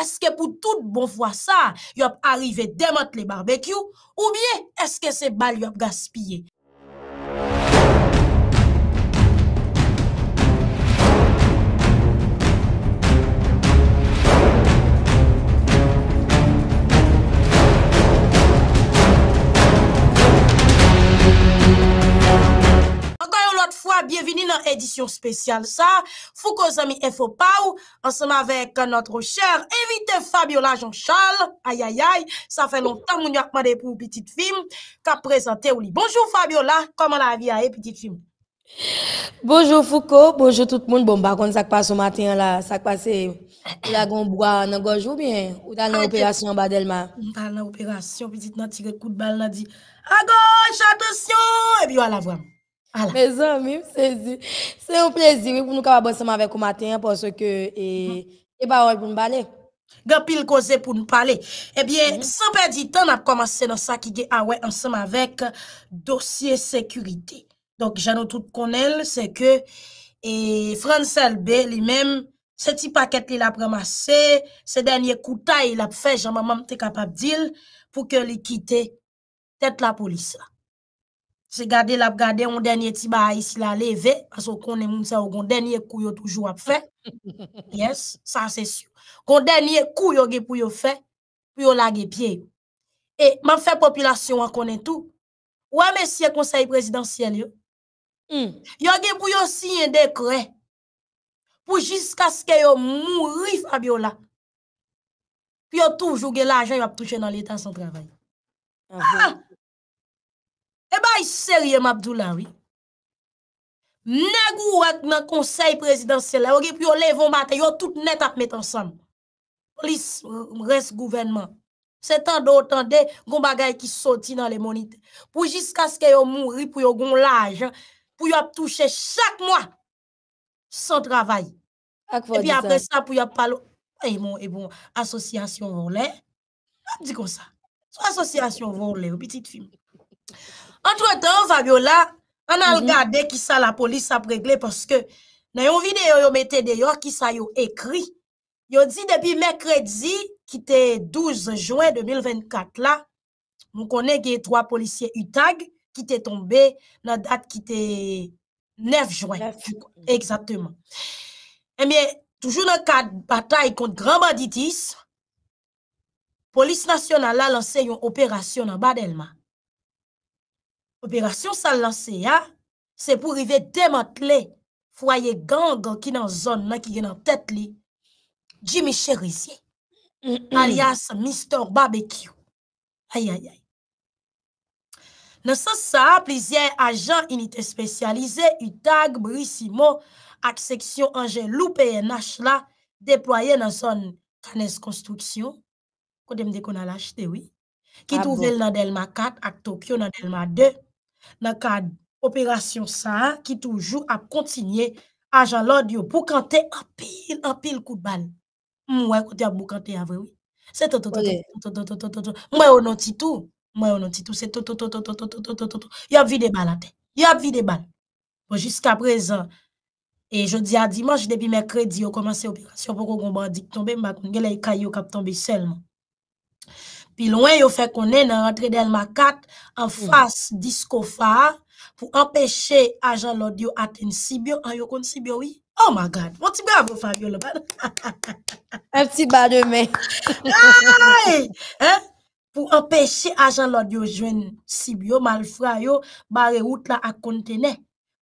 Eske pou tout bon fwa sa, yop arrive demot le barbekyou, ou bie eske se bal yop gaspye? édition spéciale ça. Foucault amis et pau ensemble avec euh, notre cher invité Fabiola Jean-Charles. Aïe, aïe, aïe. Ça fait longtemps qu'on y a demandé pour petite film qu'a présenté Oli. Bonjour Fabiola, comment la vie a petite film? Bonjour Foucault, bonjour tout le monde. Bon, par contre, ça passe ce matin là, ça passe euh, la gombois dans gorge ou bien ou dans ah, l'opération Badelma. Dans l'opération, petite nan tire coup de balle là dit à gauche, attention et puis voilà vraiment. Mèzè mèm, sè zi. Sè yon plèzi mè pou nou kaba bòsèm avèk ou maten, pòsè ke e ba wè pou nou bale. Gè pil ko zè pou nou pale. Ebyen, sa pè di tan ap komanse nan sa ki ge awè ansèm avèk dosye sekurite. Donk jan nou tout konel, sè ke, e Fransel Bè li mèm, se ti pakèt li ap ramase, se dènyè koutay il ap fè, jan mamam te kapap dil pou ke li kite tèt la polis la. se gade la b gade, on denye ti ba a isi la leve, aso konen moun sa ou kon denye kou yo toujou ap fe, yes, sa se syou. Kon denye kou yo ge pou yo fe, pou yo lage pie. E, man fe populasyon an konen tou, wame siye konsayi prezidansyen yo, hmm. yo ge pou yo sinye dekwe, pou jiska ske yo moun rif ap yo la, pou yo toujou ge la ajan yo ap touche nan letan san travay. Anjou. E eh ba yi seri yon mabdou la, wè. Nè gou wèk nan konsey prezidansyèlè, wè ge pou yon levon bata, yon tout net ap met ansan. Polis, res gouvenman. Se tan do, tan de, goun bagay ki soti nan le monite. Pou jiska skè yon mounri, pou yon goun laj, pou yon ap touche chak mwa, son travay. E pi apre sa, pou yon palo, e eh, bon, e bon, asosyasyon voun lè, ap di kon sa. Sou asosyasyon voun lè, ou pitit film. Pou yon mou, Entretan, Fabiola, an al gade ki sa la polis ap regle porske nan yon videyo yon mette deyor ki sa yon ekri. Yon di depi Mekredzi ki te 12 Jouen 2024 la, moun konen gen yon 3 polisye Utag ki te tombe nan dat ki te 9 Jouen. 9 Jouen. Eksateman. Emiye, eh toujou nan kat batay kont Grand Banditis, polis nasyonal la lanse yon operasyon nan Bad Elma. Operasyon sa lanse ya, se pou rive dematle fwaye gang ki nan zon nan ki genan tet li, Jimmy Cherizier, alias Mr. Barbecue. Ayayay. Nansan sa, plizye ajan inite spesyalize, Utag, Brissimo, ak seksyon Ange Lou PNH la, depwaye nan zon kanez konstruksyon, kou dem de kon alachte, oui, ki ah touvel nan bon. Delma 4 ak Tokyo nan Delma 2, dans cadre opération ça qui toujours a continuer agent l'audio pour canter en pile en pile coup de balle moi écoute a boucanter avant oui c'est tout moi on dit tout moi on dit tout c'est tout tout tout tout tout tout il y a vide balle il y a vide des balles jusqu'à présent et jeudi à dimanche depuis mercredi ont commencé opération pour qu'on bandit tomber m'a les cailloux qui tombé seulement puis loin yo fait qu'on est dans l'entrée d'Elma 4 en hmm. face d'Iscofa pour empêcher agent l'audio atteindre Sibio en ah, yo kon Sibio oui. Oh my god. Mon petit bravo Fabio le Un petit bas de main. hein? Pour empêcher agent l'audio jouer Sibio malfra yo barre route là à conteneur.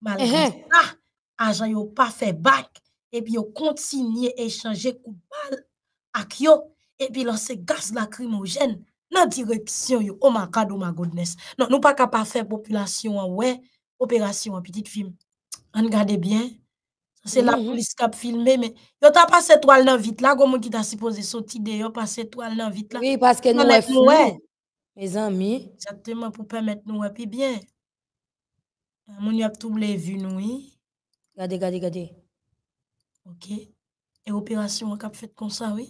Malgré uh-huh. ça, agent yo pas fait bac et puis yo continuer échanger coup de balle avec yo E pi lan se gaz lakrimojen Nan direksyon yo Omakadou oh magodnes oh Non nou pa kapa fe populasyon wè Operasyon wè, pitit film An gade bien Se la polis kap filme Yo ta pase to al nan vit la Gon moun ki ta se pose sotide Yo pase to al nan vit la Mes ami Exactement pou pamet nou wè Pi bien Moun yo ap touble vi nou Gade gade gade Ok E operasyon wè kap fet konsa wè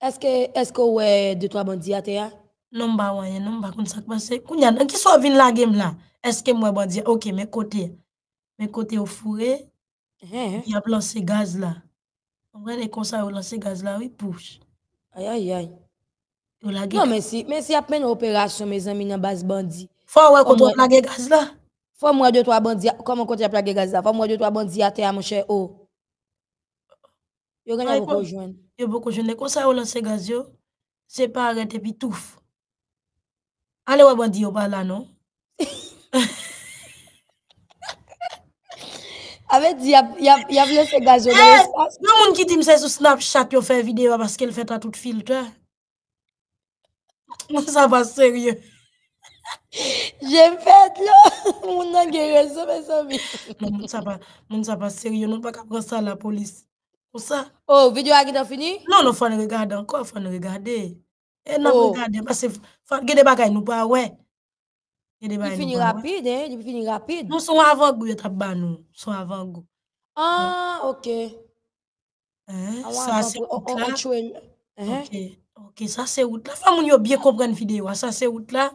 Eske, eske ou e 2-3 bandi ate ya? Nomba wanyen, nomba koun sakpan se. Koun yanan, ki so vin lagem la, eske mwen bandi, ok, men kote, men kote ou fure, yon lanse gaz la. Mwen ekonsa ou lanse gaz la, ou i pouche. Ayayay. Non men si, men si ap men operasyon mezen mi nan baz bandi. Fwa ou e kote ou plage gaz la? Fwa mwen 2-3 bandi, kon mwen kote ou plage gaz la, fwa mwen 2-3 bandi ate ya mwen chè ou. Oh. Yo ganyan mwen konjwen. yo beaucoup jeune comme ça au lancer gaz yo c'est pas arrêté puis touffe allez ouais bandi yo pas là non Avec dit, il y a, y a laissé gaz dans eh, l'espace. Il monde qui dit que sur Snapchat, yo fait vidéo parce qu'elle fait à tout filtre. Ça va sérieux. J'ai fait là. Mon nan ça mais ça va. Mon ça va sérieux. Non, pas qu'après prendre ça la police. O oh, videyo a gita fini? Non, non fwane regade anko, fwane regade. E eh, nan fwane oh. regade, mase fwane gede baka inu pa we. Gede baka inu pa we. Di fini rapide, di fini rapide. Non, sou avan go yot ap ban nou, sou avan go. Ah, ok. Sa se wot la. Ok, ok, sa se wot la. Fwa moun yo bie kompre an videyo, sa se wot mhm. la.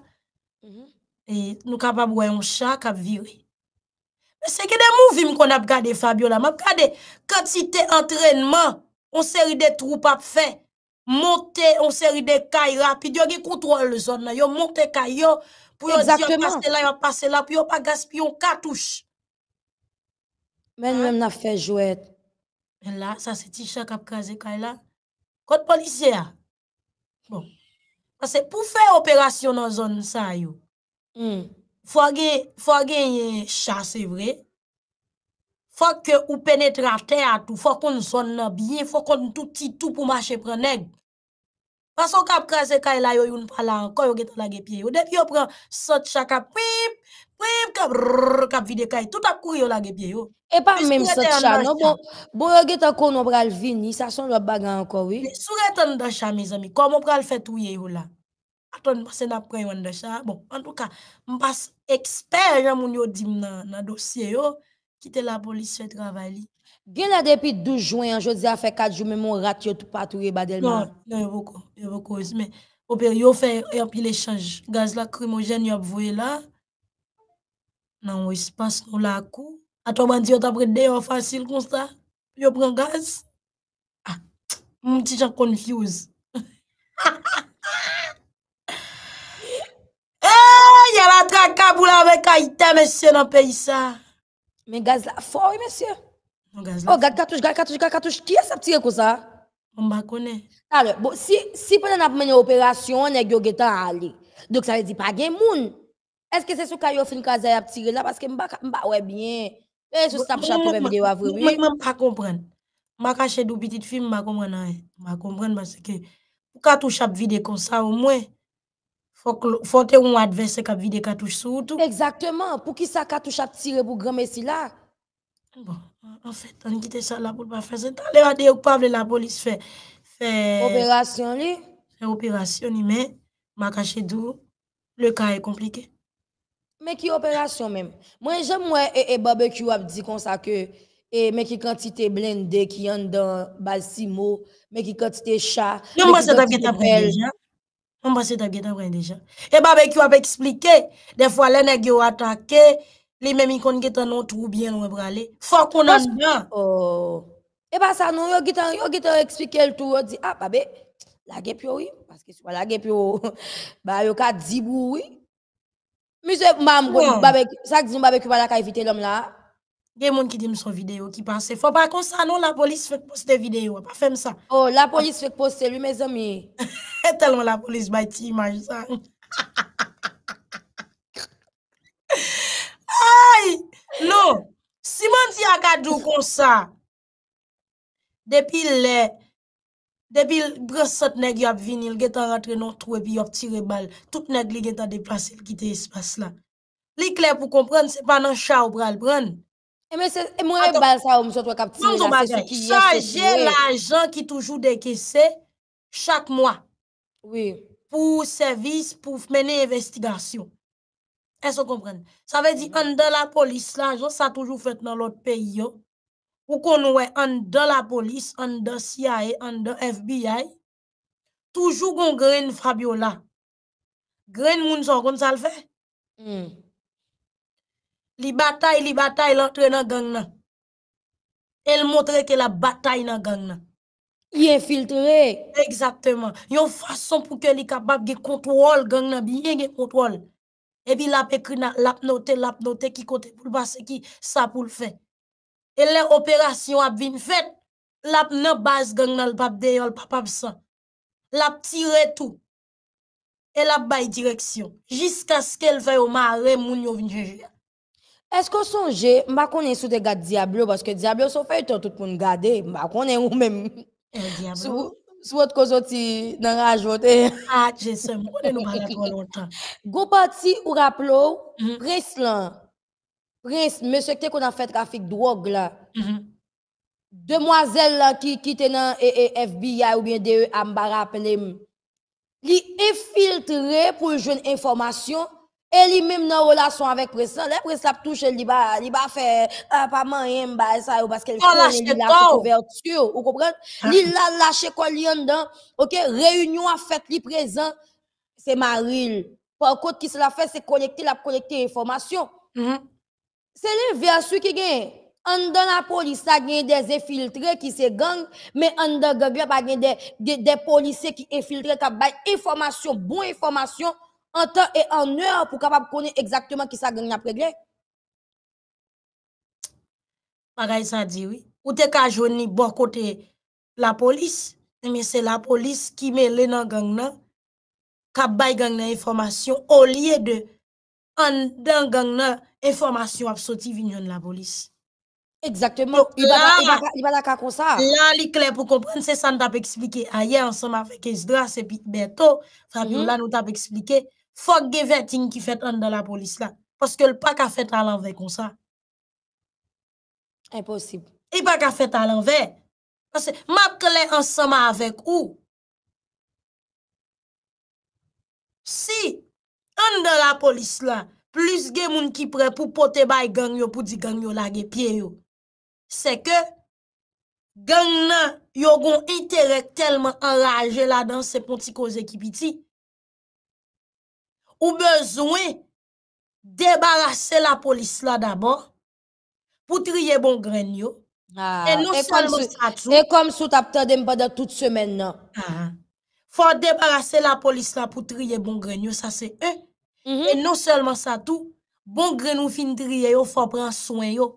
Nou kapab we yon chak ap viri. Seke de mouvim kon ap gade Fabio la, map gade, katite entrenman, on seri de troupe ap fe, monte, on seri de kay rapi, diyo ki kontrol le zon la, yo monte kay yo, pou yo diyo pase la, yo pase la, pou yo pa gaspi yon katouche. Men men ap fe jwet. Men la, sa se ti chak ap kaze kay la. Kote polisye a. Bon. Pase pou fe operasyon nan zon sa yo, m, hmm. Fwa genye chan se vre, fwa ke ou penetran ten atou, fwa kon zon biye, fwa kon touti tout pou mwache pre neg. Pason kap kre se kay la yo yon pala anko, yo getan la gepye yo. Dep yo pre sot chan kap, prip, prip, kap vide kay, tout ap kou yo la gepye yo. E pa mwen sot chan, bo yo getan kon opral vini, sa son lwa bagan anko. Sou reten dan chan, mizami, kon opral fet ouye yo la. attendez moi c'est la première ça bon en tout cas je passe expert Jean Mounio dit dans dans dossier yo quitter la police fait travail Bien là depuis 12 juin je dis a fait 4 jours mais mon rat pas tout patrouille badelman non non beaucoup il beaucoup mais au pire yo fait un pile échange gaz lacrymogène yo voyé là non oui se passe nous la cou à toi bandi yo t'a prêt de facile comme ça yo prend gaz ah mon petit j'en confuse kaka pou la monsieur Haïti, mesye, ça. Mais gaz la foy, monsieur. Oh gaz la. Oh, gaz katouche, gaz katouche, gaz katouche. Ki es ap tire ça? On Mba konen. Alors, bon, si, si pendant ap mene opération nèg yo getan ali. Donc ça veut dire pas gen moun. Est-ce que c'est ce que yo fin kaze ap tiré là parce que m'ba m'ba ouais bien. Eh sous tap chat même vidéo avri. Moi même pas comprendre. M'a caché dou petite film m'a comprendre. Hein. M'a comprendre parce que pour ka touche ap vide comme ça au moins faut que un adversaire qui vide cartouche sous tout. Exactement. Pour qui ça cartouche a tiré pour grand messi là? Bon, en fait, on quitte ça là pour pas faire ça. Allez, regardez, ou que la police fait fait opération lui. Fait opération mais ma caché d'où le cas est compliqué. Mais qui opération même? Moi j'aime moi et, barbecue a dit comme ça que et mais qui quantité blindé qui en dans balsimo, mais qui quantité chat. Non, moi ça t'a bien déjà. On passe que tu as déjà. Et barbecue a expliqué. Des fois, les ont attaqué. Les mêmes ont bien loin pour aller. Faut en bien. Oh. Et bah, ça, nous, expliqué tout. dit, ah, babé, la gueule, oui. Parce que si la gueule, bah, yo oui. Monsieur, ça dit, pas la éviter l'homme là. Gè yon moun ki dim son video, ki panse. Fò pa konsa nou, la polis fèk poste video, pa fèm sa. Oh, la polis fèk poste, lè mè zèmè. Telman la polis bè ti imaj sa. Aï! Non, si moun ti akadou konsa, depi lè, depi lè, bre sot nèk yop vinil, gè tan ratre nò trwè pi yop tire bal, tout nèk li gè tan deplase lè gite espas la. Li kler pou kompren, se pa nan chaw pral pran. E mwen e bal sa ou mwen sot wè kap ti? Mwen sot wè kap ti, sa jè l'ajan ki toujou dekesè chak mwa. Oui. Pou servis, pou mène investigasyon. E so kompren. Sa vè di, an de la polis, l'ajan sa toujou fèt nan lot peyo. Ou kon wè an de la polis, an de CIA, an de FBI. Toujou kon gren Fabiola. Gren moun son kon sal fè. Les batailles, les batailles, l'entre dans gang Elle montre que la bataille dans gang Il est filtré. Exactement. Il y a une façon pour que est capable de contrôle gang bien de contrôle. Et puis la écrit la a la note qui côté pour passer qui ça pour le faire. Et les opérations a fait la nan base gang nan pa de yon pa La tire tout. Et la direction. Jusqu'à ce qu'elle va au marais, est-ce qu'on konen sous des gade Diablo, que Diablo sont fey que tout le monde nous Diablo? Vous votre kozoti nan rajote. ah, ne Go parti ou raplo, Prince là, Prince, mhm. Monsieur qui qu'on a fait là, mhm. demoiselle qui ou bien DE ambara li li pour une et lui même dans relation avec président, le président touche il va il va faire euh, pas rien ça parce qu'elle ah, connaît la couverture, vous comprenez ah. Il l'a lâché quoi lien dedans. OK, réunion a fait lui présent, c'est Maril. Par contre qui se la fait c'est collecter la collecter information. Mm-hmm. C'est versus qui gagne. En dans la police, ça gagne des infiltrés qui se gang, mais en dans gang, il y a des policiers qui infiltrés qui ont information, bonne information. an tan e an an pou kapap koni ekzaktman ki sa gang na pregle. Paray sa di, oui. Ou te ka jouni bo kote la polis, neme se la polis ki me le nan gang nan, ka bay gang nan informasyon, ou liye de an dan gang nan informasyon apsoti vinyon la polis. Ekzaktman. La li kler pou kompren, se san tap eksplike aye, an san ma feke zidwa, se pit beto, trabi ou la nou tap eksplike, Fok ge vetin ki fet an de la polis la. Paske l pa ka fet alanve kon sa. Imposib. E pa ka fet alanve. Paske mapke le ansama avek ou. Si an de la polis la, plis ge moun ki pre pou pote bay gang yo pou di gang yo la ge pie yo, se ke gang nan yo gon iterek telman anraje la dan se pon ti koze ki piti, Ou bezwen debarase la polis la d'abor pou triye bon gren yo. Ah, non e kom sou tapta dem pa da tout semen nan. Fwa debarase la polis la pou triye bon gren yo, sa se e. E non selman sa tou, bon gren ou fin triye yo fwa pran soen yo.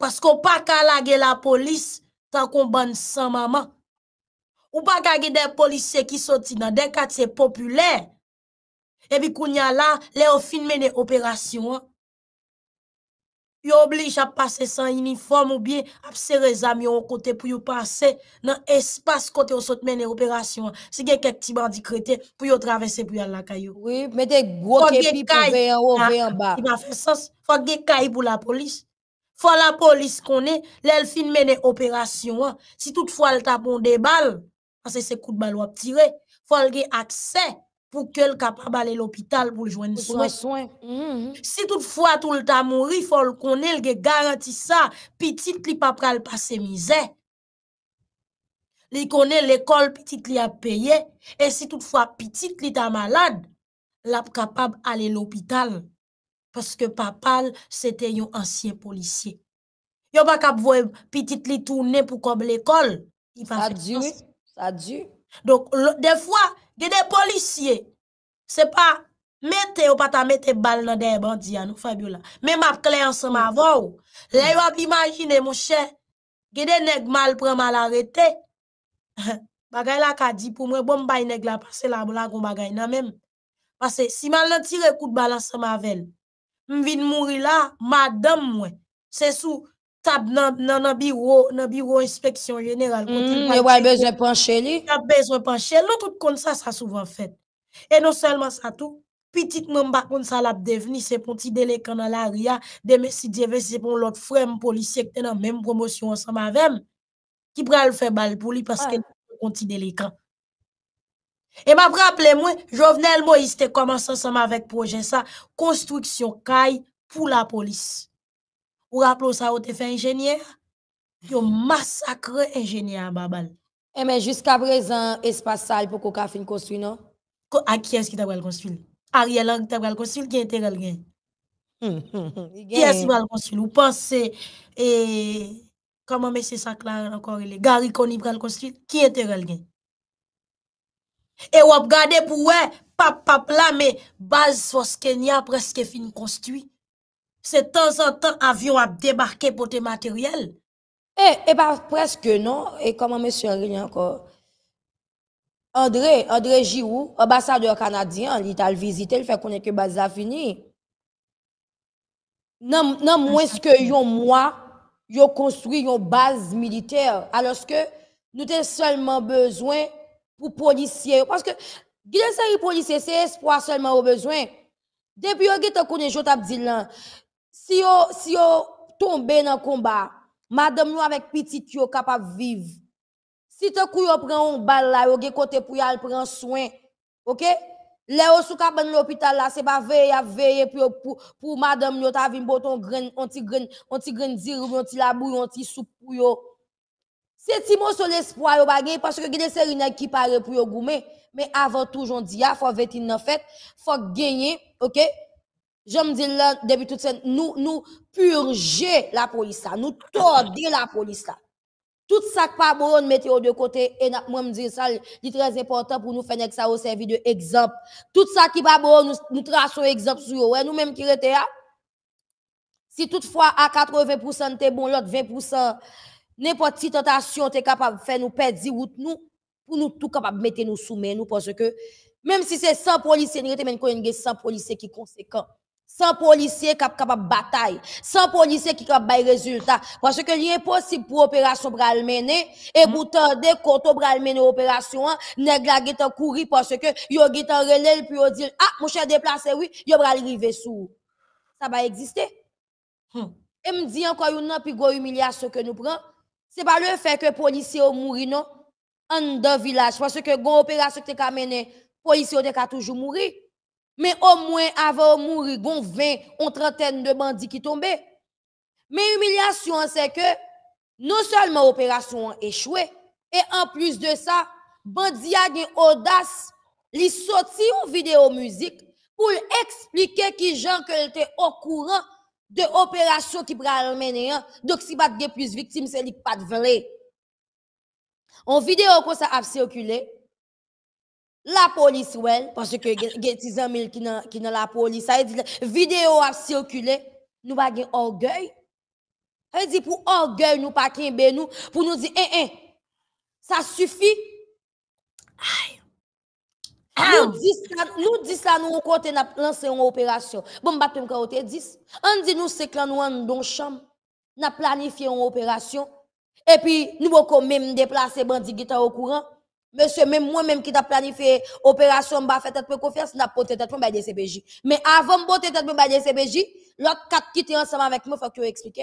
Paske ou pa ka lage la polis ta kon ban san mama. Ou pa ka ge de polis se ki soti nan de kat se populer. Ebi kounya la, le ah, ou fin mene operasyon an. Yo oblij ap pase san uniform ou biye ap sere zamyon kote pou yo pase nan espas kote ou sot mene operasyon an. Se gen ket ti bandi krete pou yo travese pou yal la kayo. Oui, mette gwo kepi pou veyan ou veyan ba. Fa gen kayi pou la polis. Fa la polis konen, le ou fin mene operasyon an. Si tout fwa l tapon de bal, ase se kout bal wap tire, fa l gen akse. pou ke l kapab ale l opital pou l joen souen. Mhm. Si tout fwa tout l ta mori, fwa l konel ge garanti sa, pitit li papal pase mize. Li konel l ekol, pitit li ap peye, e si tout fwa pitit li ta malad, l ap kapab ale l opital, paske papal se te yon ansyen polisye. Yo bak ap vwe pitit li toune pou kob l ekol, sa du, sa du. Donk de fwa, Gede polisye, se pa mette ou pata mette bal nan de e bandi anou Fabiola. Men map kle ansan ma vò ou. Oh. Lè wap imajine mouche, gede neg mal pran mal arete. Bagay la ka di pou mwen, bon bay neg la pase la moun la goun bagay nan men. Pase, si mal nan tire kout bal ansan ma vel, mvin mouri la, madam mwen. Se sou. tab nan nan biro, nan biro inspeksyon jeneral konti. E wè bezè pan chè li? E wè bezè pan chè li, nou tout kon sa sa souvan fet. E nou selman sa tou, pitit moun bakoun sa lap devni, se pon ti delekan nan la ria, demè si devè se pon lòt frem polisye kè nan mèm promosyon sa mavem, ki pral fè bal pou li, paske nou pon ti delekan. E mè apre aple mwen, jò vnen l mò yiste komansan sa mavek proje sa, konstriksyon kay pou la polis. Ou raplo sa ou te fe enjenyer, yo masakre enjenyer an babal. E men, jiska brez an espasal pou koka fin konstwi nou? A kia skita bral konstwi? A ria lang ta bral konstwi, kien te rel gen? Kia skita bral konstwi? Ou pan se, e, kama mese sakla an akorele, gari koni bral konstwi, kien te rel gen? E wap gade pou we, pap pap la, me, baz fos kenya preske fin konstwi. C'est temps en temps avion a débarqué pour tes matériels. Eh, eh bien, bah, presque non. Et comment monsieur Arrigny encore? André, André Giroux, ambassadeur canadien, il t'a visité, il fait connaître que base a fini. Non, non moins que yon moi, j'ai construit une base militaire. Alors que nous avons seulement besoin pour policiers. Parce que, y policiers, c'est espoir seulement au besoin. Depuis que tu as connu, je dit Si yo tombe nan komba, madame nou avek pitit yo kapap viv. Si te kou yo pren un bal la, yo ge kote pou yal pren souen, ok? Le yo sou kapen l'opital la, se pa veye a veye pou madame nou ta avin boton onti gren, onti gren diru, onti labou, onti sou pou yo. Se ti mou sou l'espoi yo bagen, paske geneser yon ekipare pou yo goumen, men avan tou jondi ya, fò vetin nan fet, fò genye, ok? Je me dis là, depuis tout ça, nous, nous purger la police, là. nous tordons la police. Là. Tout ça qui pas bon, mettez de côté. Et moi, me dis ça, c'est très important pour nous faire ça au service de exemple. tout ça qui pas bon, nous, nous traçons exemple sur nous. Nous-mêmes qui étions là. Si toutefois, à 80%, tu es bon, l'autre 20%, n'importe quelle tentation, tu es capable de faire nous perdre route, nous, pour nous tout capable de mettre nous sous main, nous, parce que même si c'est 100 policiers, nous avons 100 policiers qui sont conséquents. Sans policiers qui de bataille, sans policiers qui capable bail résultats parce que il est impossible pour opération pral mener et mm. pour tendre quand pral mener opération hein, les gens courir parce que yo gèt relais et puis on dit ah mon cher déplacé oui, yo va arriver sous. Ça va exister. Mm. Et me dit encore une plus humilié ce que nous prenons, c'est pas le fait que policiers ont mouru non en dans village parce que gon opération que t'es les policiers t'es toujours mourir. Mais au moins, avant de mourir, bon 20, on trentaine de bandits qui tombaient. Mais humiliation, c'est que non seulement l'opération a échoué, et en plus de ça, bandits a une audace, de sorti une vidéo musique pour expliquer qui gens que était au courant de l'opération qui pral mener. Hein. Donc, si pas plus victimes, c'est n'est pas vrai. En vidéo, quoi, ça a circulé, la police, elle, parce que les gens qui dans qui dans la police, ça dit vidéo a circulé, nous pas gain orgueil. Elle dit pour orgueil nous pas kembe nous pour nous dire eh eh ça suffit. Nous disons ça, nous disons ça, nous côté n'a lancé une opération. Bon, dit. On dit nous, c'est que nous avons dans chambre, nous planifié une opération. Et puis, nous avons même déplacer bandit qui au courant. Monsieur, même moi-même qui t'a planifié opération, je fait tête confiance, n'a porté tête pour des CPJ. Mais avant de porter tête pour des CPJ, l'autre quatre qui était ensemble avec moi, il faut que tu expliques.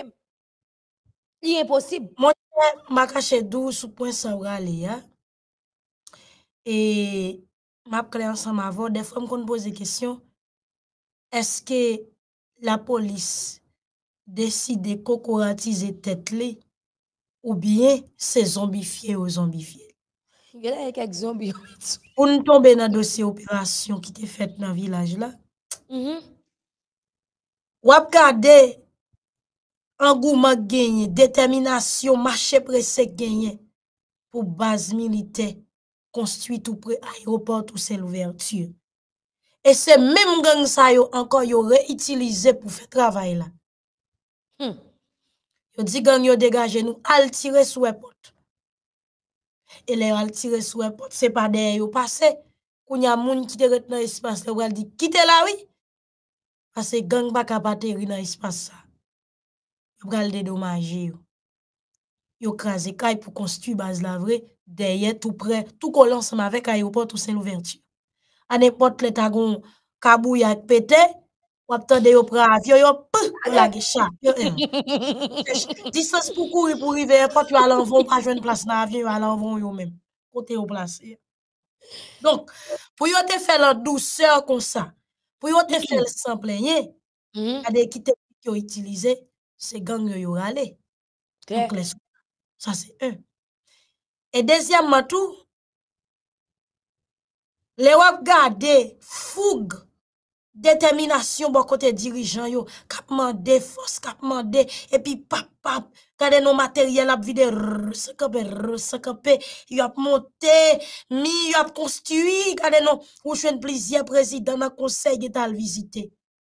Il est impossible. Moi, m'a caché 12 sous point sans râler, Et m'a suis ensemble avant, des fois, me pose des questions. Est-ce que la police décide de cocoratiser tête ou bien c'est zombifié ou zombifié? ou nou tombe nan dosye operasyon ki te fet nan vilaj la mhm. wap ka de angouman genye determinasyon mache presek genye pou baz milite konstuit ou pre ayroport ou sel ouverture e se mem gang sa yo ankon yo re itilize pou fe travay la hmm. yo di gang yo degaje nou al tire sou epon E le al tire sou epote, se pa deye yo pase, kou nya moun ki te ret nan espase, le wale di kite lawi, pase gang baka bate ri nan espase sa. Wale dey domaje yo. Yo kraze kay pou konsti base la vre, deye tou pre, tou kolansan avek ayopote ou sen ouverti. A ne pot le tagon kabou ya pete, ou attendez yo prav yo yo la gicha eh. distance pour courir pour river pas tu allons vont pas joindre place dans avion allons vont yo même côté au placé donc pour yo te faire la douceur comme ça pour yo te faire sans plaigner a des qui ont utilisé ces gangs yo râlé donc les ça c'est un et deuxièmement tout les garde fougue Determinasyon bo kote dirijan yo, kap mande, fos kap mande, epi pap pap, kade nou materyel ap vide rr, sakape, rr, sakape, yo ap monte, mi yo ap konstui, kade nou, ou jwen plizye prezident, an konsey ge tal vizite.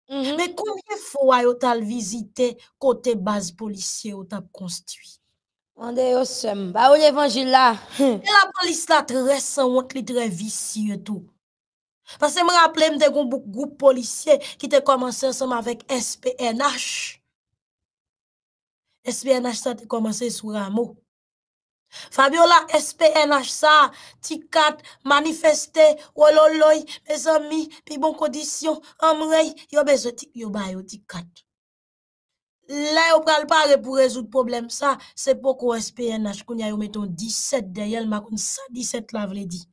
Me mm-hmm. koumyen fwa yo tal vizite kote baz policye yo tap konstui. Ande yo sem, ba ou l'Evangila? E la polis la tre resan, wak li tre visi etou. Fase m raple m de goun bouk goup policye ki te komanse som avèk SPNH. SPNH sa te komanse sou ramou. Fabiola, SPNH sa, tikat, manifestè, wololoy, bezami, pi bon kodisyon, amrey, yo bezoti, yo bayo tikat. La yo pral pare pou rezout problem sa, sepoko SPNH koun ya yo meton 17 deyel, makoun sa 17 la vredi.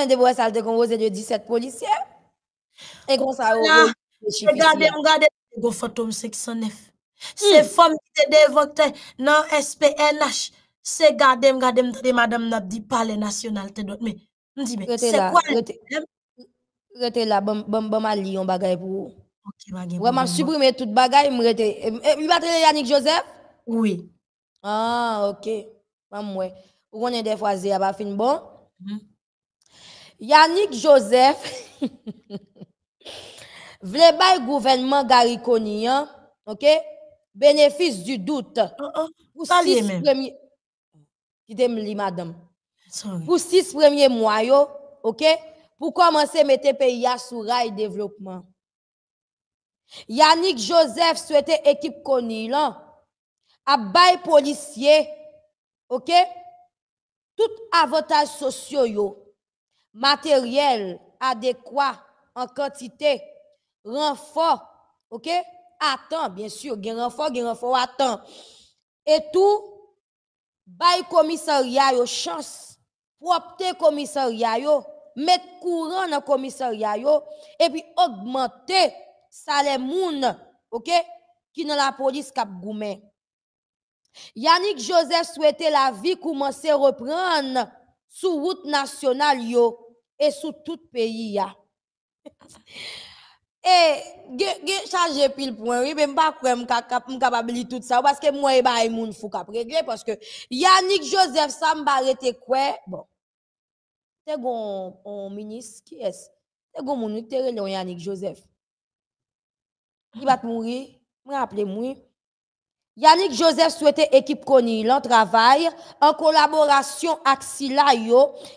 un débrouillage de composé de 17 policiers. Et comme ça, regardez, regardez, le fantôme 609. C'est femme qui te hmm. dévoque dans SPNH. C'est garder, garder, garder, madame n'a dit pas parler national. Mais, dis, mais c'est quoi Rete là bam bam li yon bagay pour Ok, bagay. Wè map tout bagay, mrete. Yu Yannick Joseph? Oui. Ah, ok. Mam on Ou des fois zi a ba fin bon? Mm-hmm. Yannick Joseph v'le bay gouvernement Gariconi, hein, OK? Bénéfice du doute. Oh, oh, pour six premiers madame. Pour six premiers mois OK? Pour commencer à mettre pays sous rail développement. Yannick Joseph souhaitait équipe là à bail policier, OK? Tout avantage sociaux matériel adéquat en quantité, renfort, OK? Attends, bien sûr, gen renfort, gen renfort, attends. Et tout, bail commissariat yo chance, propte commissariat yo, mettre courant dans commissariat yo, et puis augmenter salaire moun, OK? Qui dans la police cap goumen. Yannick Joseph souhaitait la vie commencer reprendre sous route nationale yo et sous tout pays. Et je charge pile point, oui, même je ne sais pas capable de tout ça, parce que moi, je ne suis pas régler, parce que Yannick Joseph, ça m'a arrêté quoi? Bon, c'est un ministre qui est-ce? C'est bon ministre Yannick Joseph. Il va mourir, je vais moi. Yannick Joseph souhaitait équipe connue, en travail en collaboration avec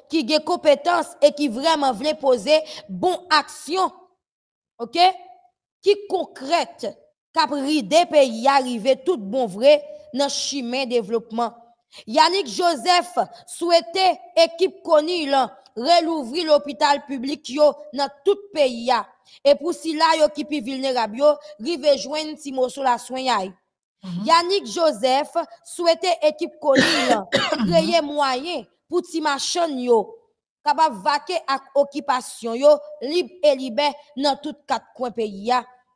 qui a compétences et qui vraiment voulait poser bon action. OK? Qui concrète, cap des pays arriver tout bon vrai dans le chemin développement. Yannick Joseph souhaitait équipe connue, relouvrir l'hôpital public yo dans tout pays. Et pour si qui plus vulnérable yo, rive joindre Timo sur la soignée. Mhm. Yannick Joseph souhaitait équipe colline créer moyen pour ti machin yo capable vaquer à occupation yo libre et libre dans tout quatre coins pays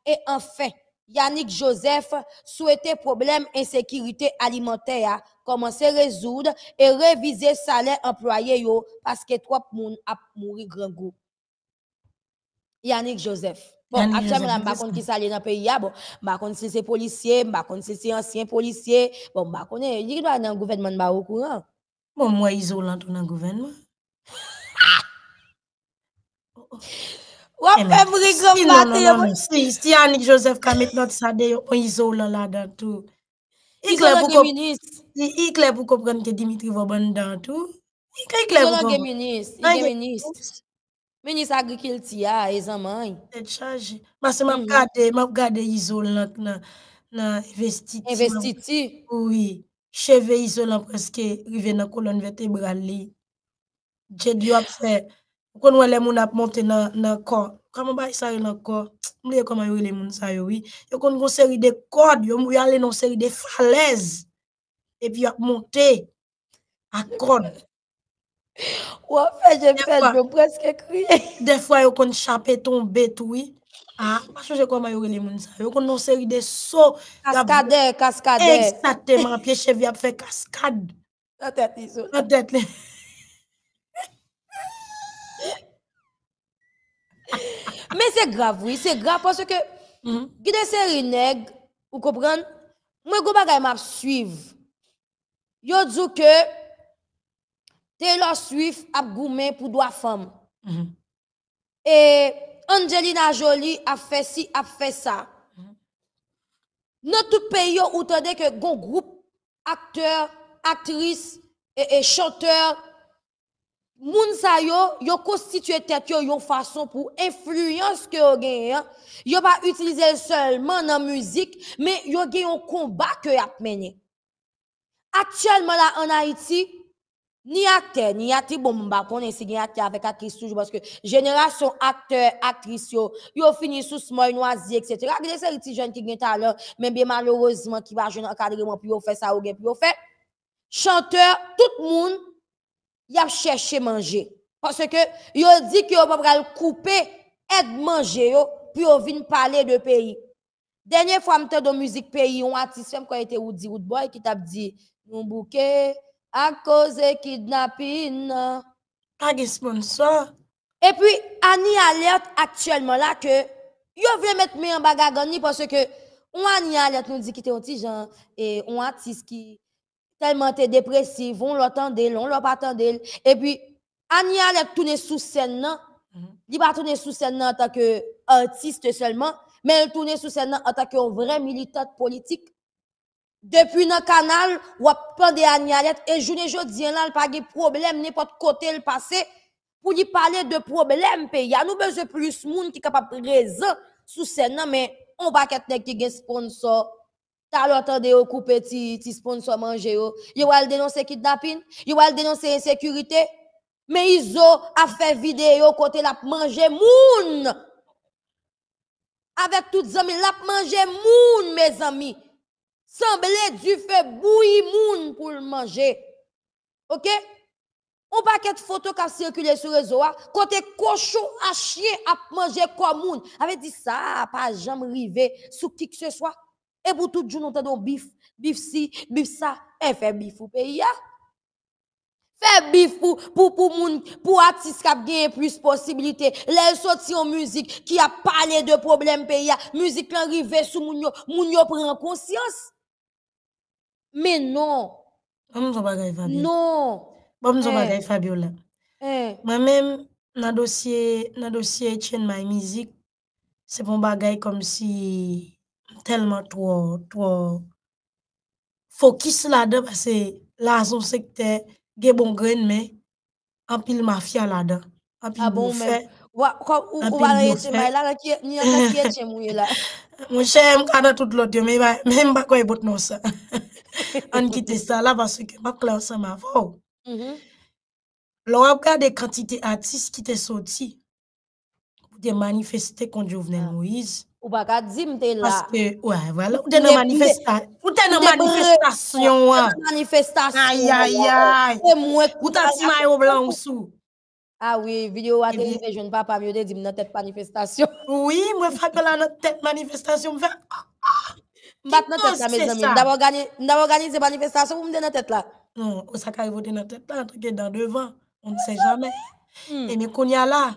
et enfin Yannick Joseph souhaitait problème insécurité alimentaire commencer résoudre et réviser salaire employé yo parce que trois moun a mouri grand Yannick Joseph Bon, aktya mwen an bakon ki sa lè nan peyi a, bon, bakon se se polisye, bakon se se ansyen polisye, bon, bakon e, li yo an nan gouverman ba okur an. Bon, mwen izou lan tou nan gouverman. Wan pevri komplate yon pwes! Si, si, si, si, si, si, Anik Joseph kamet not sa dè yo, on izou lan la da tou. Ik lè pou kopren te Dimitri Voban dan tou. Ik lè pou kopren. Ike minist, ike minist. Meni sa gri kilti ya, ah, e zanman yi. E chanji. Mm-hmm. Mase m ap gade, m ap gade izolant nan vestiti. Nan vestiti? Ouwi. Cheve izolant preske, rive nan kolon vertebrali. Jè di wap fè. Yon kon wale moun ap monte nan kor. Kama bay sa yon nan kor, m liye kama yon le moun sa yon wii. Yon kon yon seri de kod, yon m wale yon seri de falez. E pi wap monte. A kod. Ou en fait, j'ai fait, je presque crié. Des fois, ils kon chapé, tombé, tout, oui. Ah, parce que je comment ils ont les gens. Ils kon une série de sauts. Cascade, cascade. Exactement, pied cheville a fait cascade. La tête, La tête, Mais c'est grave, oui, c'est grave parce que, mm qui de série nèg, vous comprenez? Moi, je vais suivre. Yo dit que, Taylor Swift a goumé pour deux femmes. Mm-hmm. Et Angelina Jolie a fait ci, a fait ça. Dans tout pays, vous tade acteurs, gon groupe, chanteurs, actrices et, chanteurs chanteur, moun sa yo, yo konstituye tête yo yon influencer pou influence que yo genyen, hein. yo pa utilize seulement nan musique, mais yo yon combat que mené. Actuellement là, en Haïti. Ni acteur, ni acteur bon mba est si acteur avec actrice toujours parce que génération acteur, actrice yo, yo fini sous smoy noisy etc. Gade ces petits jeune qui gen talent mais bien malheureusement qui va jeune encadrement puis yo fait ça ou gen puis yo fait. Chanteur, tout monde y a cherché manger parce que yo dit que yo pas pral couper aide manger yo puis yo vinn parler de pays. Dernière fois m'entend de musique pays on artiste comme quand était Woody Woodboy qui t'a dit nous bouquet à cause de kidnapping. Pas sponsor. Et puis, Annie alerte actuellement là que yo vient mettre mes en bagagani parce que on Annie alerte nous dit qu'il était un genre et on artiste qui tellement te dépressif, on l'entendait, on attendu. Et puis, Annie alerte tourne sous scène, non? Mm-hmm. Il pas tourner sous scène en tant qu'artiste seulement, mais elle tourne sous scène en tant que vrai militante politique Depi nan kanal, wap pande an nyalet, e joun e joun diyan lan pa ge problem, ne pot kote l'pase pou li pale de problem pe. Yanou beze plus moun ki kapap rezon sou sen nan, men, on baket nek ki gen sponsor, talo atande yo koupe ti sponsor manje oh. yo. Yo wale denonse kidnapin, yo wale denonse insekurite, men izo a fe videyo kote lap manje moun. Avet tout zami, lap manje moun, men zami. semblait du feu bouilli moun pour le manger. OK? On paquet de photos qui circulé sur les réseaux, hein. côté cochon a chien à manger comme moun. avait dit ça, pas jamais rivé sous qui que ce soit. Et pour tout jour, nous avons bif, bif si, bif ça, et eh, fait bif au pays. Hein. fait bif pour pour pour moun pour artiste qui a plus possibilités. Les sorti en musique qui a parlé de problèmes pays. Hein. Musique qui sous moun yo, moun yo prend conscience. Mais non. Comme son bagay Fabiola. Non. Comme son eh. bagay Fabiola. Eh. Moi-même, dans le dossier, dans dossier Chain My Music, c'est bon bagay comme si tellement trop, trop focus là-dedans parce que là, son secteur, il y a bon grain, mais en pile mafia là-dedans. En pile ah bon, fait. Wa, kwa ou kwa reye se bay la, la nye anta kye tse mwye la. Mwenche, mwen ka da tout lot yo, men mwak wè bote nou sa. An kitè sa la, vasek, mwen kwa kwa ou sa ma vò. Mm-hmm. Lò wap gwa de kantite atis ki te soti, ah. ou de manifeste kwen jo vnen nou izi. Ou baka zimte la. Paspe, wè wè la, ou de nan manifestasyon wè. Ou de nan manifestasyon wè. Aya ya ya ya. Ou ta simay wè wè wè wè. Ah oui, vidéo télévision, télévisé, je ne pas pas mieux dit dans tête manifestation. Oui, moi frappe la notre tête manifestation, me ah, ah. Maintenant tête mes amis, d'abord gagner, d'abord organiser manifestation pour me dans tête là. Non, on ça carré voter dans tête là, truc dans devant, on ne sait ah. jamais. Hmm. Et mais qu'on y a là.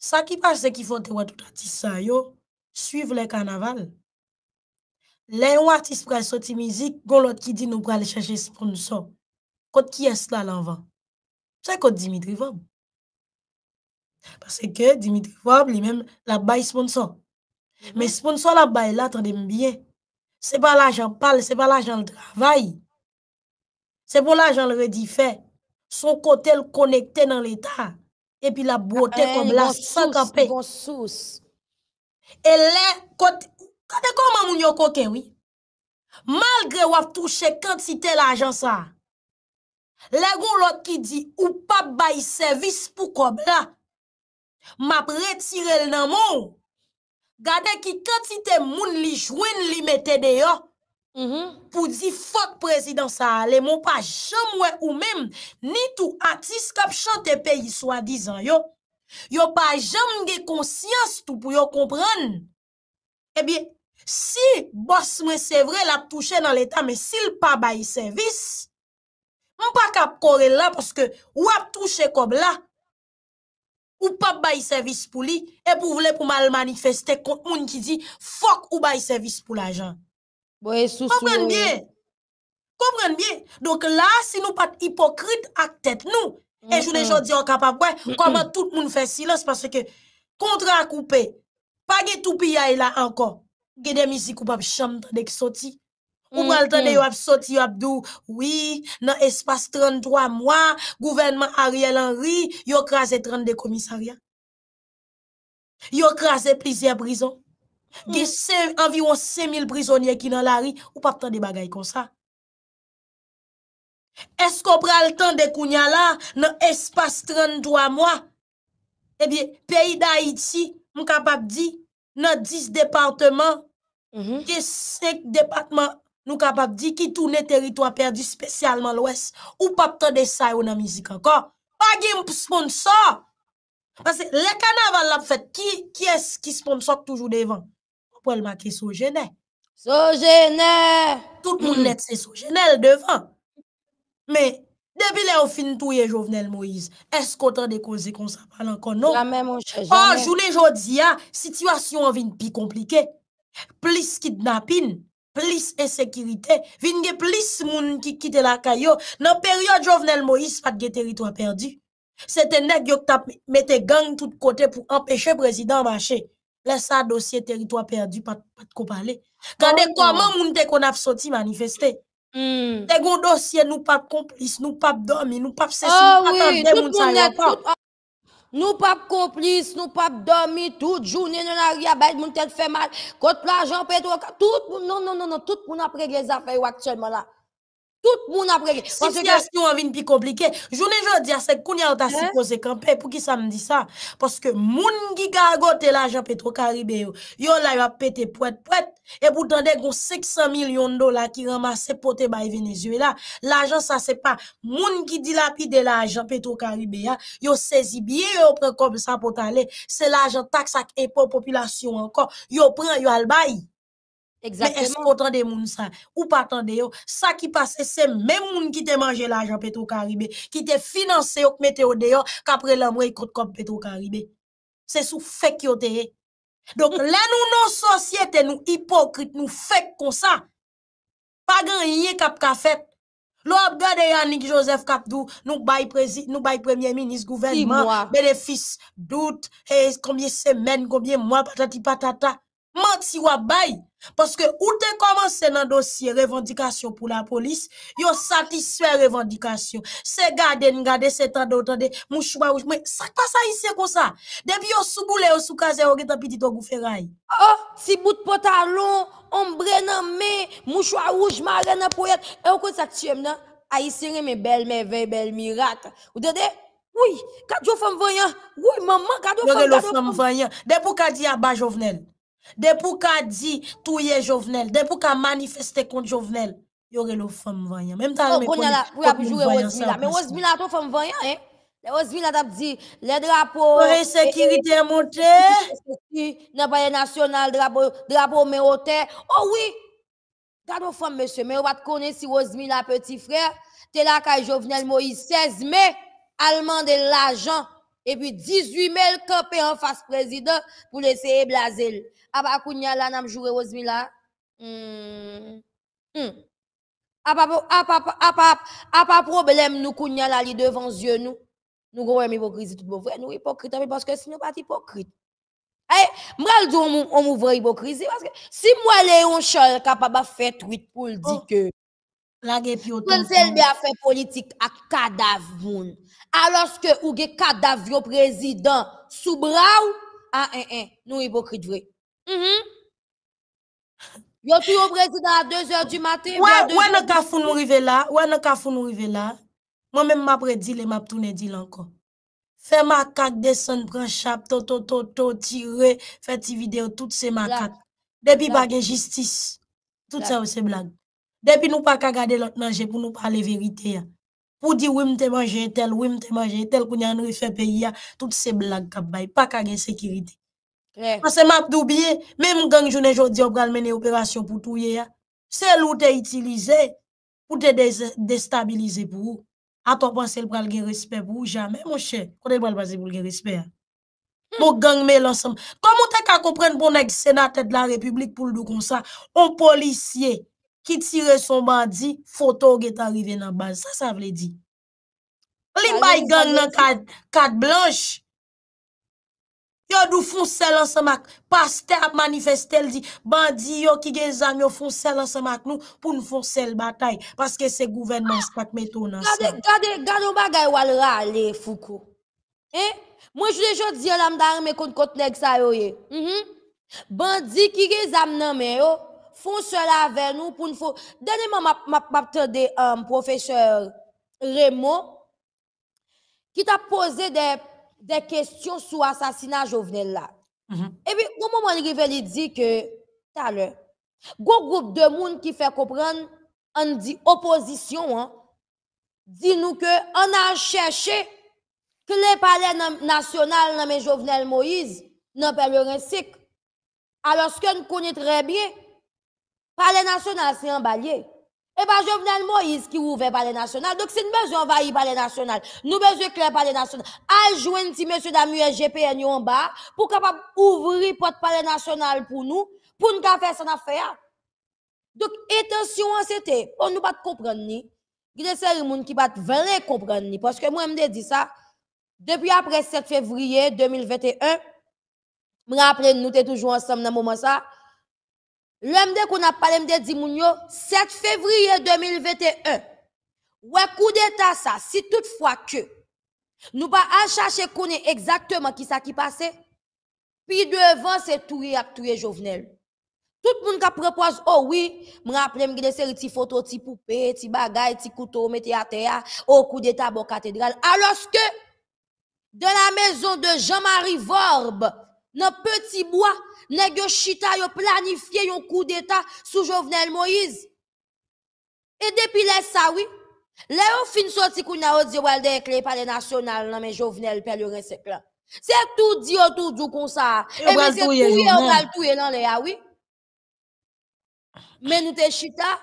Ça qui passe c'est qu'il faut te tout artiste ça yo, suivre les carnaval. Les artistes pour sortir musique, gon l'autre qui dit nous pour aller chercher sponsor. Quand qui est là l'enfant, C'est Dimitri Vam. Pase ke Dimitri Fab, li men, la bayi sponsor. Men mm-hmm. sponsor la bayi la, tan deme byen. Se pa la ajan pale, se pa la ajan l'dravay. Se pa la ajan lredi fe, son kotel konekte nan l'Etat. E pi la bote kombe la souse. E yon souse. E le, kot, kote kon mamoun yon koken, oui. Malgre wap touche kante si tel ajan sa. Le goun lot ki di, ou pa bayi servis pou kob la. map retirel nan mou, gade ki katite moun li jwen li metede yo, mhm. pou di fok prezident sa ale, moun pa jom we ou mem, ni tou atis kap chante pe yi swa dizan yo, yo pa jom ge konsyans tou pou yo kompran, e bi, si bos mwen se vre l ap touche nan l etan, me si l pa bayi servis, moun pa kap kore la, moun pa kore la, moun pa kore la, ou pap bayi servis pou li, e pou vle pou malmanifeste kont moun ki di, fok ou bayi servis pou la jan. Komprende bie? Komprende bie? Donk la, si nou pat hipokrit ak tet nou, e joun e joun di an kapap, koman tout moun fè silens, pwase ke kontra koupe, pwage toupi ya ila ankon, gede mizi koupap chanm dek soti. Ou pral tan de mm-hmm. yo ap soti yo ap dou? Oui, nan espace 33 mwa, gouvernement Ariel Henry yo kraze 30 de komisaria. Yo kraze plezi a brison. Ge mm-hmm. se envyon 5 mil brisonye ki nan la ri, ou pap tan de bagay kon sa? Esko pral tan de kounya la nan espace 33 mwa? Ebi, peyi da Haiti, mkapap di, nan 10 departement, mm-hmm. ge 5 departement Nou kapap di ki tou ne teritwa perdi spesyalman lwes. Ou pap tan desay ou nan mizik anka. Pa gen mp sponsor. Pase, le kanavan la pfet, ki es ki sponsor toujou devan? Ou pou el maki sou jenè? Sou jenè! Tout moun net se sou jenè, el devan. Me, debi le ou fin tou ye jovenel, Moise, es kontan de kozi kon sa palan kon nou? La men moun che jenè. A, jounen jodi ya, sitwasyon an vin pi komplike. Plis kit napin. Plus insécurité, vin gen plis moun ki kite la kayo, nan période Jovenel Moïse pat gen perdu perdi. C'était nèg yo tap mette gang tout kote pour empêcher président président Lè sa dossier territoire perdu pat, pat ko parler. Kande oh, moun te kon hmm. ah a soti manifeste? Mm. Te gon dossier nou pa complice, nou pap domi, nou pas nous oh, nou pas moun sa yon pa. Nous pas complices, nous pas dormir toute journée, nous la rien, nous fait mal. Contre l'argent, pétrole, tout, non, non, non, non, tout pour nous les affaires actuellement là. Tout le monde a pris. La situation est plus compliquée. Je ne veux pas dire que c'est avez hein? supposé camper. Pour qui ça me dit ça? Parce que les gens qui ont l'argent Petro-Caribé, ils ont pété pouet pouet. Et pourtant, ils ont 500 millions de dollars qui ont ramassé pour te faire Venezuela. L'argent, ça, c'est pas les gens qui la l'argent de caribé Ils hein. yo saisi bien, ils ont pris comme ça pour aller. C'est l'argent taxe et pour la population encore. Ils ont pris, ils ont Mè esko otan de moun sa, ou patan de yo, sa ki pase, se mè moun ki te manje la ajan Petro Karibè, ki te finanse yo k mette yo de yo, kapre la mwen ikot kom Petro Karibè. Se sou fek yo te he. Donk lè nou nou sosyete nou hipokrit nou fek konsa, pa gen yè kap kafet. Lò ap gade yannik Joseph Kapdou, nou bay premye minis gouvenman, benefis dout, e komye semen, komye mwan, patati patata. Menti wabaye parce que ou te commencé nan dossier revendication pour la police yo satisfait revendication Se gade, n'gade de se tande, mouchoua tande, mouchwa, mais ça pa sa isye kon sa. Depi yo souboule, piti to Oh, si bout pantalon ombre nan me, mouchoua mouchwa, mare nan poyet, e ou kon sa nan, a reme bel meve, bel mirak. Ou dede? Oui, kadjo femme voyant oui maman, kadyo femme vanyan. Depou kadyo ba jovenel. De dit ka di touye Jovenel, de pou ka manifeste contre Jovenel, yore lo femme vaillant. Même ta me connaît Ou ap jouer Rosemila, mais la to femme vaillant hein. Le Rosemila t'a dit les drapeaux La sécurité monté. N'a pas national drapeau drapeau mais terre. Oh oui. Ta nos femme monsieur, mais on va te connaître si la petit frère, t'es là quand Jovenel Moïse 16 mai, allemand de l'argent et puis 18 000 le en face président pour laisser blaser. Après, ah Kounya bah, là, n'a joué Rosemi A pas problème, nous, la li devant yeux, nous. Nous avons hypocrite tout bon. Nous hypocrites, mais parce que si nous pas hypocrite. Je eh, vais dire on m'ouvre hypocrite parce que si moi, Léon Charles capable faire tweet pour dire oh. que la gen pi tout moun selbe a fait politique ak kadav moun. ou kadav yo président sou bra a ah, en eh, en, eh, nou hypocrite vrai. Mm -hmm. Yo tou yo président 2h du matin. Ouè ouais, ouais, nan kafou nou rive là. ouais, nan kafou nou rive la, Moi même m'apre redil le map toune dil anko. Fè makak descend, pran chap, to to to to, tire, fè ti vidéo tout se makak. Depi bagen justice Tout ça ou se Depi nou pa ka gade lant nanje pou nou pale verite ya. Pou di wim te manje etel, wim te manje etel, pou nyanre fe peyi ya, tout se blag kap bay, pa ka gen sekiriti. Eh. Ase map doubiye, mem gang jounen jodi yo pral mene operasyon pou touye ya. Se lou te itilize, pou te destabilize pou ou, a to panse l pral gen respe pou ou, jamen monshe, kote pral base pou gen respe ya. Hmm. Mou gang me lansam. Komou te ka komprende pou bon nou ek senat et la republik pou l dou konsa, ou polisye, Ki tire son bandi Foto get arrive nan bal Sa sa vle di Limbay gan nan kat blanche Yo do fonsel ansamak Pastel manifestel di Bandi yo ki gen zam yo fonsel ansamak nou Pou nou fonsel batay Paske se gouvenman spak metou nan sel Gade gade gade Gade gade gade Gade gade gade Gade gade gade Gade gade gade Gade gade gade font cela avec nous pour nous faire. Dernièrement, je de un professeur Raymond qui t'a posé des, des questions sur l'assassinat Jovenel là. Mm-hmm. Et puis, au moment où il dit que, tout à l'heure, gros groupe de monde qui fait comprendre, on dit opposition, hein, dit nous que on a cherché que les palais national dans Jovenel Moïse, dans Père Alors, ce que nous connaissons très bien, palais national, c'est un balier. Et eh pas ben, Jovenel Moïse qui ouvre palais national. Donc, c'est une besoin le palais national, nous besoin clair palais national. un si monsieur Damuel GPN en bas pour capable ouvrir porte palais national pour nous, pour nous faire son affaire. Donc, attention, hein, c'était, on ne pas comprendre ni. Il y a des gens qui ne vraiment comprendre Parce que moi, je me dis ça, depuis après 7 février 2021, je me rappelle, nous étions toujours ensemble dans le moment ça. L'homme qu'on a parlé de dit 7 février 2021. Ouais coup d'état ça si toutefois que nous pas à chercher est exactement qui ça qui passait. Puis devant c'est et a et Jovenel. Tout le monde qui propose, oh oui, me rappelle, me des séries des photos, de poupées, des bagailles, des couteaux, mettez à terre, au coup d'état, bon cathédrale. Alors que, dans la maison de Jean-Marie Vorbe, dans Petit-Bois, bois, yo chita yo un un d'État sous Jovenel Moïse. Et depuis ça, oui. les lè fin sorti o les de les national Jovenel yon C'est tout dit oh, tout du Et Et eh, tout, tout chita,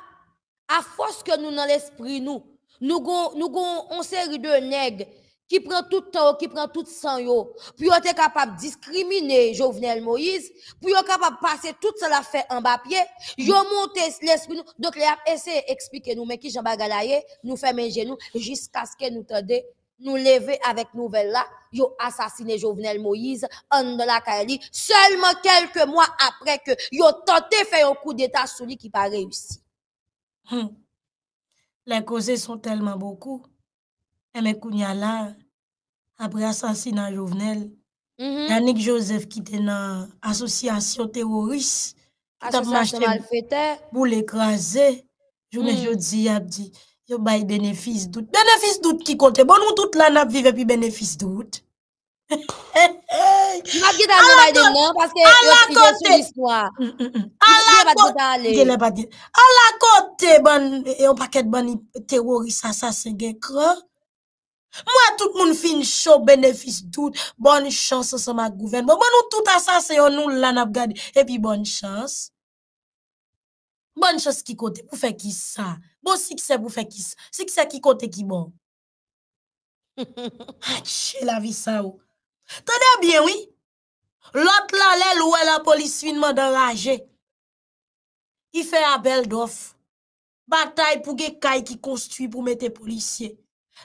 à force que nous, dans l'esprit nous, nous gon, nous gon on série de nègre qui prend tout temps, qui prend tout sang yo, pour être capable de discriminer Jovenel Moïse, pour être capable de passer tout cela fait en bas pied, yo monté l'esprit Donc, les a essayé d'expliquer nous, mais qui j'en bagalaye, nous les genoux, jusqu'à ce que nous tendez, nous lever avec nouvelle là, yo assassiné Jovenel Moïse, en de la Kali, seulement quelques mois après que yo tenté faire un coup d'état sur lui qui pas réussi. Hum. Les causes sont tellement beaucoup. E mè kounya la, apre asansi nan jouvnel, yannik josef ki te nan asosyasyon terorist, ki tap mwache pou l'ekraze, jounen yo di ap di, yo bay benefis dout. Benefis dout ki konte, bon nou tout lan ap vive pi benefis dout. A la konte, a la konte, e yon paket ban terorist asasen gen kre, Mwa tout moun fin show benefis dout. Bon chans se seman gouven. Bon moun tout asan se yon nou lan ap gadi. Epi bon chans. Bon chans ki kote pou fekis sa. Bon sikse pou fekis sa. Sikse ki kote ki moun. Atche la vi sa ou. Oh. Tade bien ou. Lot la lèl ouè la polis fin moun de raje. I fe a bel dof. Batay pou ge kay ki konstui pou mete polisye.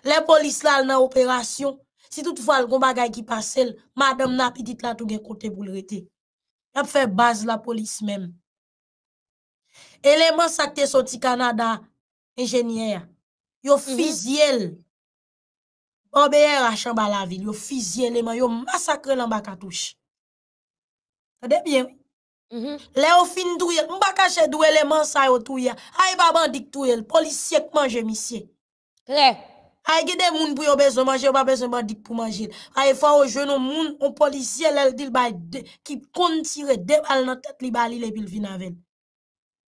Le polis lal nan operasyon. Si tout fwa l kon bagay ki pase l, madam napitit la tou gen kote bou l rete. Yap fe baz la polis mem. Eleman sakte soti kanada, enjenye ya. Yo mhm. fizye l. Mbeye rachan ba la vil, yo fizye l, yo masakre nan baka touche. Sade bien? Mhm. Le ou fin dwe, mba kache dwe eleman sa yo tou ya. Hay e baban dik tou el, polis si ekman jemisye. Le, Haye gede moun pou yo bezon manje, yo ba bezon man dik pou manje. Haye fwa yo jenon moun, yon polisye lal dil baye ki kontire deb al nan tet li bali le bil vina ven.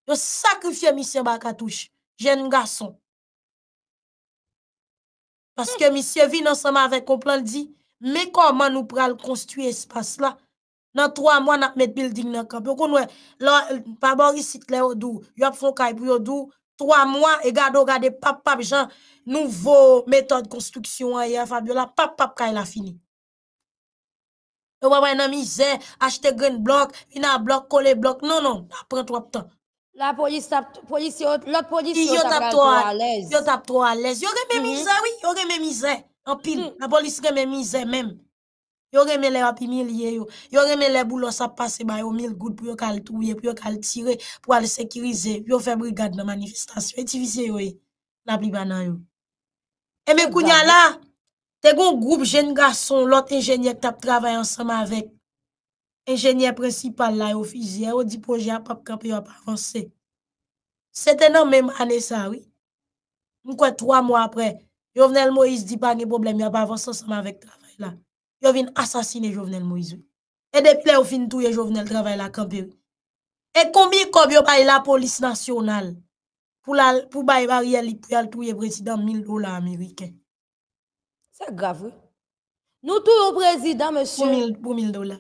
Yo sakrifye misye baka touche, jen mga son. Paske misye vina sa ma avek komplan di, me kon man ou pral konstu espas la. Nan 3 mwan ap met building nan ka. Bekoun we, lor, pabori sit le odou, yop fon kaye pou yodou. trois mois et garde gade pap pap Jean nouveau méthode construction hein, hier Fabiola pap pap quand il a fini et ouais nan misère acheter grain bloc il a bloc coller bloc non non prend trois temps la police tap police l'autre police yo tap à l'aise yo tap trois à l'aise yo remet mm-hmm. misère oui yo remet misère en pile mm. la police remet misère même Yo reme le api mil ye yo. Yo reme le boulos ap pase bayo mil gout pou yo kal touye, pou yo kal tire, pou yo kal sekirize. Yo fem rigade nan manifestasyon. E ti vise yo e, la pli banan yo. E me kounya la, te goun group jen gason, lot enjenye kta ap travay ansama avek. Enjenye precipal la yo fizye, yo di poje ap ap kap yo ap avanse. Sete nan men ane sa, oui. Mwen kwa 3 mwa apre, yo vnen el Moïse di pa ane boblem, yo ap avanse ansama avek travay la. yo vin assassiner Jovenel Moïse. Et depuis là, yo fin touye Jovenel travail la campé. Et combien comme yo paye la police nationale pour la pour baye barrière pour al touye président 1000 dollars américains. C'est grave. Nous touye président monsieur pour 1000 dollars.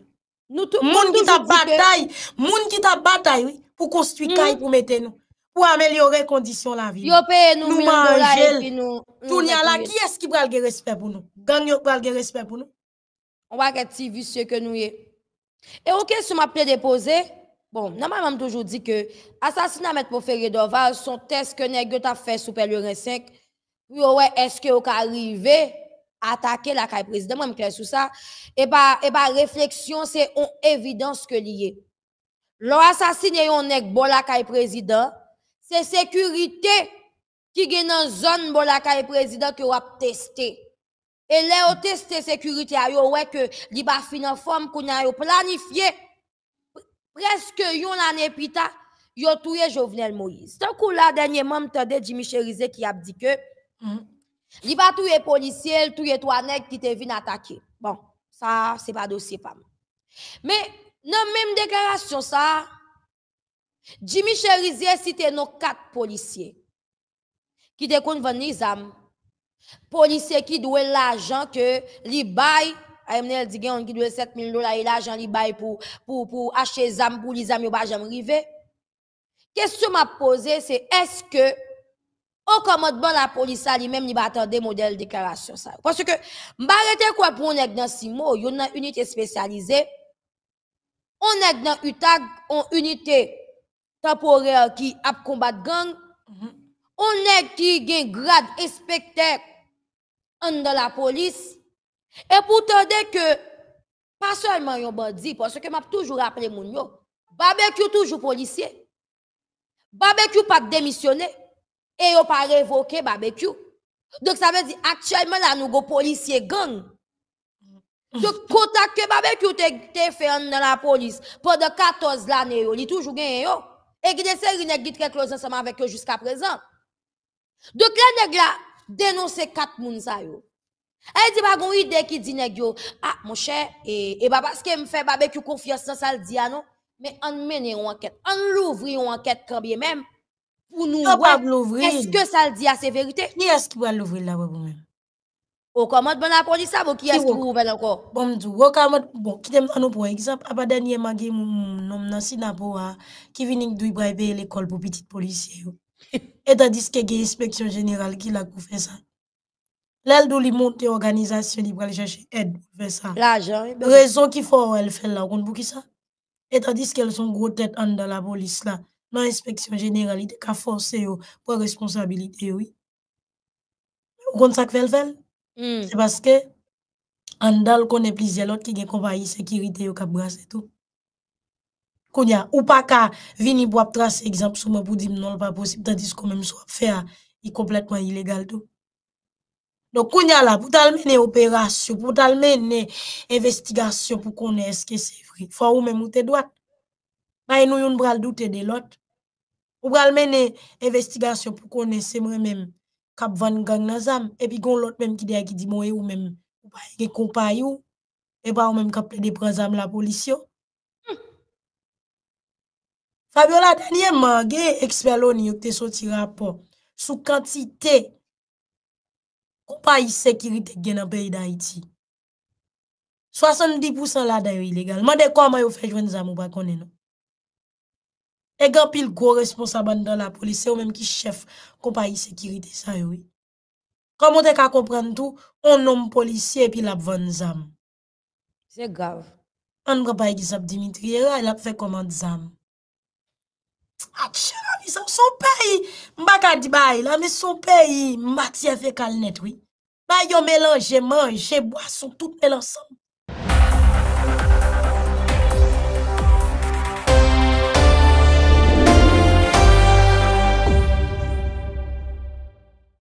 Nous tout monde qui ta bataille, moun ki ta bataille oui, pour construire hmm. caille pour mettre nous pour améliorer conditions la vie. Yo paye nous 1000 dollars et puis nous. Tout là qui est-ce qui pral respect pour nous? Gang yo pral respect pour nous? On va être si vicieux que nous sommes. Et je si m'a déposé, bon, normalement, m'a toujours dit que l'assassinat de pour faire Doval son test que nèg t'a fait sous Pellerin 5. Oui, est-ce que vous arrivé à attaquer la caille président moi clair sur ça et par et réflexion, c'est une évidence que lié. L'assassiné L'assassinat nèg bon la kaye président, c'est sécurité qui est dans zone bon la président que a testé. Et là, testé teste sécurité, yo voit que ba fin en forme, qu'on a planifié presque une année plus tard, il tout Jovenel Moïse. Donc, là, dernièrement, j'ai entendu Jimmy Cherizé qui a dit que mm. l'Iba tout touye policier, tout est trois qui te venus attaquer. Bon, ça, c'est pas dossier, pas. Mais, dans la même déclaration, ça, Jimmy Cherizé cite nos quatre policiers qui te venus les Policier qui doit l'argent que li baille Amnel dit on qui doit 7000 dollars et l'argent li bail pour pour pour acheter zam pour les amis pas jamais rivé. Question m'a posée c'est est-ce que au commandement la police lui-même il va attendre modèle déclaration ça parce que m'arrêter quoi pour nèg dans Simo, il y a une unité spécialisée. On est dans UTAG, on unité temporaire qui a combattre gang on est qui gagne grade inspecteur dans la police. Et pour te que, pas seulement un bandit, parce que m'a toujours rappelé moun yo, barbecue toujours policier. Barbecue pas démissionné. Et n'a pas révoqué barbecue. Donc ça veut dire actuellement là nous go policier gang. Donc contact que barbecue te, fait dans la police pendant 14 ans, il toujours gagné yo. Et qui des séries qui très close ensemble avec eux jusqu'à présent. Donc la nèg la dénoncer quatre moun sa yo. Elle dit pas gon idée qui dit nèg yo, ah mon cher et et bah parce que me fait barbecue confiance dans ça le dit ah, non, mais on mène une enquête, on l'ouvre une enquête quand bien même pour nous l'ouvrir. Est-ce que ça le dit à ah, c'est vérité Qui est-ce qui va l'ouvrir là pour même Au commande bon la police ça qui est-ce qui ouvre encore Bon me dit au commande bon qui t'aime nous pour exemple après dernier ma mon nom dans Singapore ah, qui vient d'où il l'école pour petite policier et tandis que l'inspection inspection générale qui l'a fait ça. L'elle d'où doit monte l'organisation pour va chercher aide pour faire ça. La Raison qui faut elle fait là, on pour qui ça? Et tandis qu'elles sont gros tête dans la police là, dans inspection générale, il a forcé pour responsabilité oui. Ou kon ça fait fait? Hmm. C'est parce que en dal connaît plusieurs autres qui gen compagnie sécurité yo ka brasser tout. Konya, ou pas vini venir boire trace exemple sur mwen pou di non, pas possible, tandis que même soit faire, hein, il complètement illégal tout. Donc, a là, pour mener opération, pour mener investigation, pour est ce que c'est vrai, faut ou même ou te droit. Bah, nous yon bral douter de l'autre. Ou bral mener investigation pour konne c'est moi-même, cap van gang zam, et puis gon l'autre même qui dit, qui dit moi ou même, ou pa qui compagnie et pas ou même cap de prendre la police. Yo. Fabiola, tenye mange eksperlo ni yo te soti rapor sou kantite kopayi sekirite gen apè yi da iti. 70% la da yi legal. Mande kwa mayo fejwen zam ou bakone nou? Egan pil kwo responsaban dan la polise ou menm ki chef kopayi sekirite san yi. Kwa mwote ka kompren tou, on nom polise epi lap vwenn zam. Ze gav. An mwapayi gizap Dimitriye, el ap fe komant zam. Ah, a tchè nan, son pe yi maka Dibaye la, men son pe yi mak siye fe kal net wè. Bayo melan, jè manj, jè bwa, son tout melan san.